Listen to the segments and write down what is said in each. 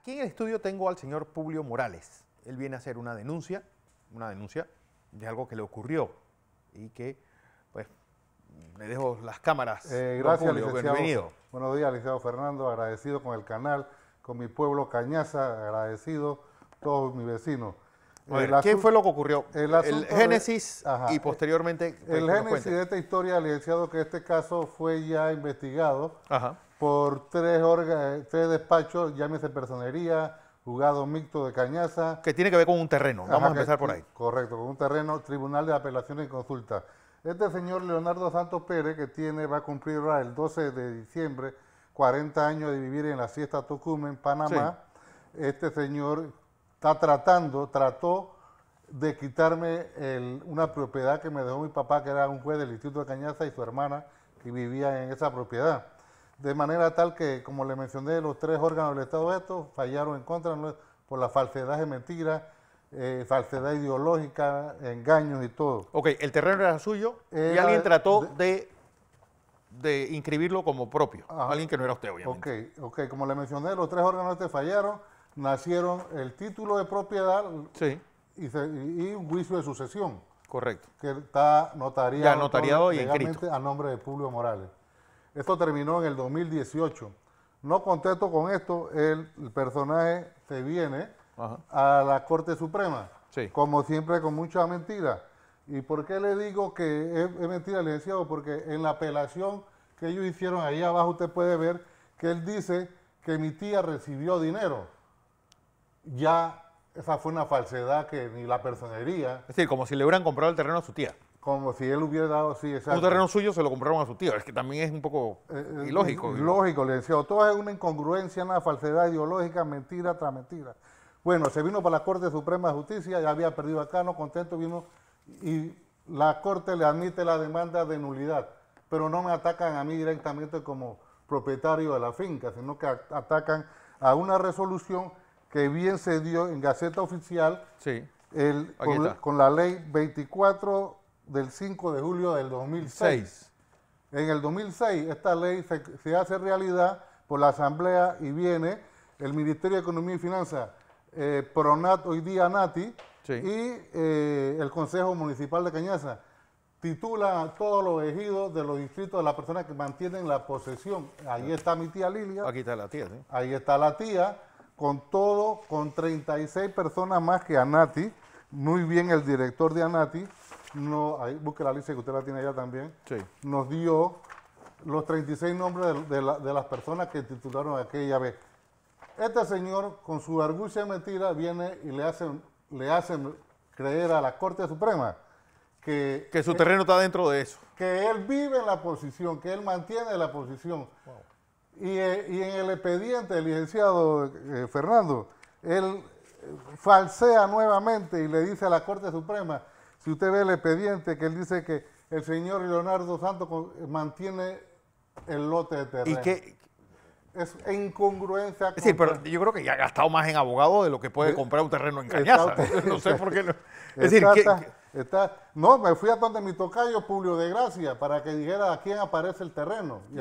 Aquí en el estudio tengo al señor Publio Morales. Él viene a hacer una denuncia, una denuncia de algo que le ocurrió y que, pues, le dejo las cámaras. Eh, gracias, licenciado. Buenos días, licenciado Fernando. Agradecido con el canal, con mi pueblo Cañaza, agradecido todos mis vecinos. Ver, ¿Qué fue lo que ocurrió? El, génesis y posteriormente... Pues, el génesis de esta historia, licenciado, que este caso fue ya investigado ajá por tres, tres despachos, llámese personería, juzgado mixto de Cañaza. Que tiene que ver con un terreno, vamos a empezar por ahí. Correcto, con un terreno, Tribunal de Apelaciones y Consulta. Este señor Leonardo Santos Pérez, que tiene, va a cumplir ahora el 12 de diciembre, 40 años de vivir en la siesta en Panamá. Este señor está tratando, trató de quitarme una propiedad que me dejó mi papá, que era un juez del Instituto de Cañaza, y su hermana, que vivía en esa propiedad de manera tal que, como le mencioné, los tres órganos del Estado estos fallaron en contra por la falsedad de mentiras, eh, falsedad ideológica, engaños y todo. Ok, el terreno era suyo y alguien trató de, de, inscribirlo como propio, alguien que no era usted, obviamente. Ok, como le mencioné, los tres órganos este fallaron, nacieron el título de propiedad y, un juicio de sucesión. Correcto. Que está notariado, ya, y a nombre de Publio Morales. Esto terminó en el 2018. No contento con esto, el, personaje se viene a la Corte Suprema. Como siempre, con mucha mentira. ¿Y por qué le digo que es, es mentira, licenciado? Porque en la apelación que ellos hicieron ahí abajo, usted puede ver que él dice que mi tía recibió dinero. Ya esa fue una falsedad que ni la personería. Es decir, como si le hubieran comprado el terreno a su tía. Como si él hubiera dado, sí, exacto. Un terreno suyo se lo compraron a su tío, es que también es un poco eh, eh, eh, ilógico. ilógico. Lógico, le decía, todo es una incongruencia, una falsedad ideológica, mentira tras mentira. Bueno, se vino para la Corte Suprema de Justicia, ya había perdido acá, no contento, vino y la Corte le admite la demanda de nulidad, pero no me atacan a mí directamente como propietario de la finca, sino que atacan a una resolución que bien se dio en Gaceta Oficial sí. con la ley 24 del 5 de julio del 2006. En el 2006 esta ley se, hace realidad por la Asamblea y viene el Ministerio de Economía y Finanzas, eh, PRONAT hoy día ANATI y eh, el Consejo Municipal de Cañaza. Titula a todos los ejidos de los distritos de las personas que mantienen la posesión. Ahí está mi tía Lilia. Aquí está la tía, Ahí está la tía, con todo, con 36 personas más que Anati. Muy bien el director de Anati no, ahí, busque la lista que usted la tiene allá también, sí. nos dio los 36 nombres de, las personas que titularon aquella vez. Este señor, con su argucia de mentira, viene y le hacen, le hacen creer a la Corte Suprema que... Que su terreno está dentro de eso. Que él vive en la posición, que él mantiene la posición. Eh, y, en el expediente, el licenciado eh, Fernando, él eh, falsea nuevamente y le dice a la Corte Suprema si usted ve el expediente que él dice que el señor Leonardo Santos eh, mantiene el lote de terreno. ¿Y qué? Es incongruencia. Sí, pero yo creo que ya ha gastado más en abogado de lo que puede eh, comprar un terreno en Cañaza. no sé por qué. No. Es está, está, no, me fui a donde mi tocayo, Publio de Gracia, para que dijera a quién aparece el terreno. Y,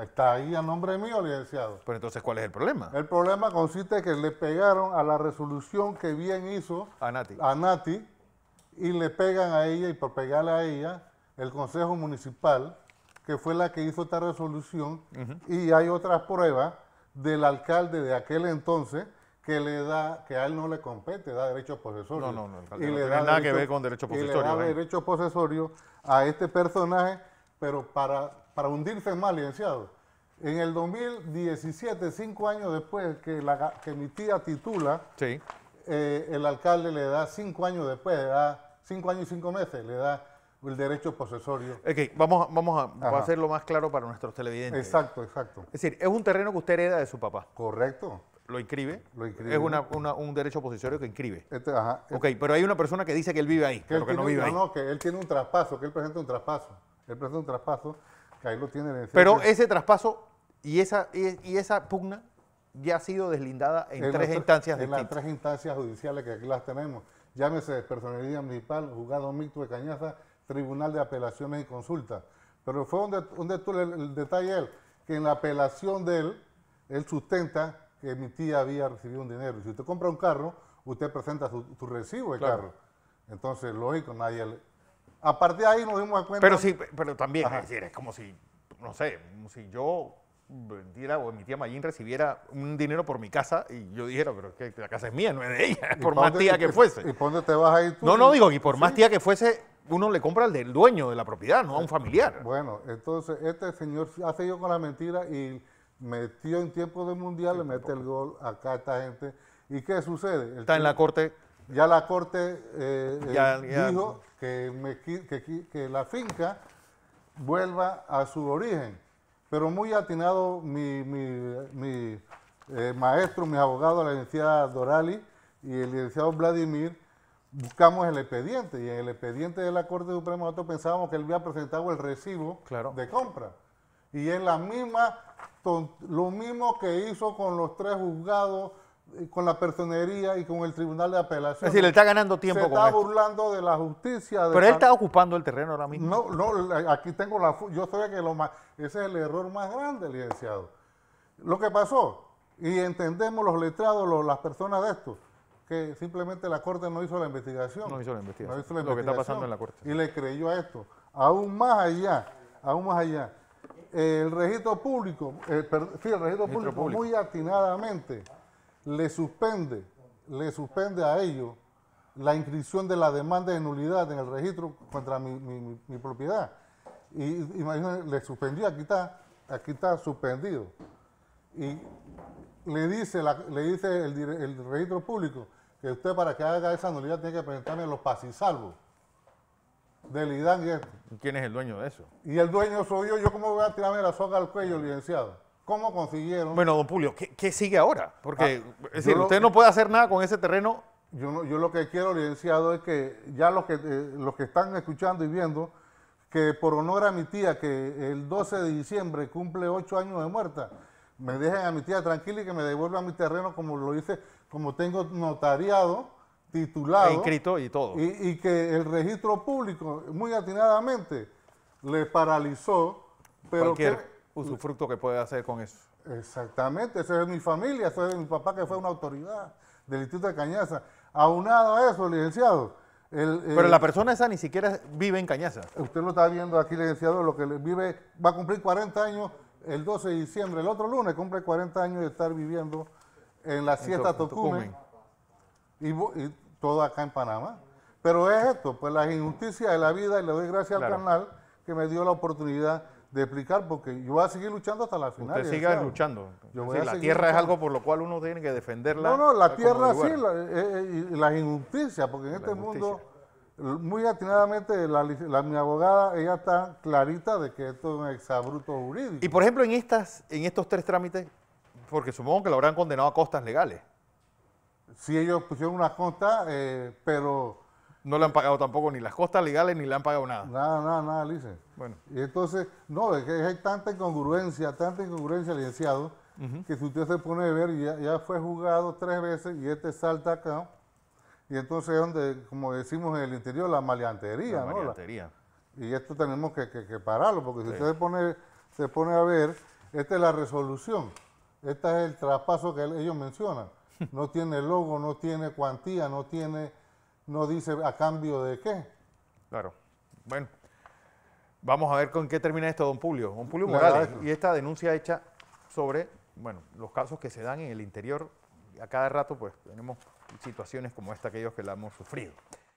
Está ahí a nombre mío, licenciado. Pero entonces, ¿cuál es el problema? El problema consiste en que le pegaron a la resolución que bien hizo a a Nati y le pegan a ella y por pegarle a ella, el Consejo Municipal, que fue la que hizo esta resolución, y hay otras pruebas del alcalde de aquel entonces que le da, que a él no le compete, da derecho posesorio No, no, no, y le nada que ver con derecho posesorio Y le da ¿eh? derecho posesorio a este personaje, pero para, para hundirse más, licenciado. En el 2017, cinco años después que, la, que mi tía titula, sí. Eh, el alcalde le da cinco años después, le da cinco años y cinco meses, le da el derecho posesorio. Ok, vamos, a, hacerlo más claro para nuestros televidentes. Exacto, exacto. Es decir, es un terreno que usted hereda de su papá. Correcto. Lo inscribe. Lo inscribe. Es un derecho posesorio que inscribe. Este, ajá, ok, pero hay una persona que dice que él vive ahí, que pero que no vive ahí. No, que él tiene un traspaso, que él presenta un traspaso. Él presenta un traspaso, que ahí lo tiene. Pero ese, traspaso y esa, pugna ya ha sido deslindada en, tres, instancias distintas. En las tres instancias judiciales que aquí las tenemos llámese Personería Municipal, Juzgado Mixto de Cañaza, Tribunal de Apelaciones y Consultas. Pero fue donde, el, detalle él, que en la apelación de él, él sustenta que mi tía había recibido un dinero. Si usted compra un carro, usted presenta su, recibo de carro. Entonces, lógico, nadie... Le... A partir de ahí nos dimos cuenta... Pero sí, pero también, es decir, es como si, no sé, si yo mentira o mi tía Mayín recibiera un dinero por mi casa y yo dijera, pero que la casa es mía, no es de ella, por más tía que fuese. ¿Y te vas a No, no, digo, y por más tía que fuese, uno le compra al del dueño de la propiedad, no a un familiar. Bueno, entonces este señor hace yo con la mentira y metió en tiempo de mundial, le mete el gol acá a esta gente. ¿Y qué sucede? Está en la corte. Ya la corte eh, eh dijo que, que, que la finca vuelva a su origen pero muy atinado mi, mi, mi eh, maestro, mis abogado la licenciada Dorali y el licenciado Vladimir, buscamos el expediente y en el expediente de la Corte Suprema nosotros pensábamos que él había presentado el recibo de compra. Y es la misma, lo mismo que hizo con los tres juzgados con la personería y con el tribunal de apelación. Es decir, le está ganando tiempo. Se está burlando de la justicia. Pero él está ocupando el terreno ahora mismo. No, no, aquí tengo la... Yo soy que lo más... Ese es el error más grande, licenciado. Lo que pasó, y entendemos los letrados, las personas de esto, que simplemente la Corte no hizo la investigación. No hizo la investigación. No hizo la investigación lo que está pasando en la Corte. Y le creyó a esto. Aún más allá, aún más allá. el registro público, eh, el registro, público muy atinadamente le suspende, le suspende a ellos la inscripción de la demanda de nulidad en el registro contra mi, propiedad. Y imagínense, le suspendió, aquí está, aquí está suspendido. Y le dice, le dice el, registro público que usted para que haga esa nulidad tiene que presentarme los pasisalvos del IDAN y ¿Quién es el dueño de eso? Y el dueño soy yo, yo cómo voy a tirarme la soga al cuello, licenciado. ¿Cómo consiguieron? Bueno, don Pulio, ¿qué, sigue ahora? Porque ah, es decir, usted no puede hacer nada con ese terreno. Yo, yo lo que quiero, licenciado, es que ya los que, eh, los que están escuchando y viendo, que por honor a mi tía, que el 12 de diciembre cumple ocho años de muerta, me dejen a mi tía tranquila y que me devuelva mi terreno como lo hice, como tengo notariado, titulado. E inscrito y todo. Y, que el registro público, muy atinadamente, le paralizó, pero que usufructo que puede hacer con eso. Exactamente, eso es mi familia, eso es mi papá que fue una autoridad del Instituto de Cañaza. Aunado a eso, licenciado. Pero la persona esa ni siquiera vive en Cañaza. Usted lo está viendo aquí, licenciado, lo que vive, va a cumplir 40 años el 12 de diciembre, el otro lunes cumple 40 años de estar viviendo en la siesta Tocumen y, todo acá en Panamá. Pero es esto, pues las injusticias de la vida y le doy gracias al canal que me dio la oportunidad de explicar, porque yo voy a seguir luchando hasta la final. Usted siga luchando. la tierra es algo por lo cual uno tiene que defenderla. No, no, la tierra sí, la, eh, eh, las injusticias, porque en este mundo muy atinadamente la, mi abogada, ella está clarita de que esto es un exabruto jurídico. Y por ejemplo, en, estas, en estos tres trámites, porque supongo que lo habrán condenado a costas legales. Sí, ellos pusieron una costa, eh, pero no le han pagado tampoco ni las costas legales ni le han pagado nada. Nada, nada, nada, Lice. Bueno. Y entonces, no, es que hay tanta incongruencia, tanta incongruencia, licenciado, que si usted se pone a ver, ya, ya fue juzgado tres veces y este salta acá. Y entonces es donde, como decimos en el interior, la maleantería, la Maleantería. y esto tenemos que, pararlo, porque si usted se pone, se pone a ver, esta es la resolución. Este es el traspaso que ellos mencionan. No tiene logo, no tiene cuantía, no tiene no dice a cambio de qué. Claro. Bueno, vamos a ver con qué termina esto, don Pulio. Don Pulio Morales, y esta denuncia hecha sobre, bueno, los casos que se dan en el interior, a cada rato pues tenemos situaciones como esta, aquellos que la hemos sufrido.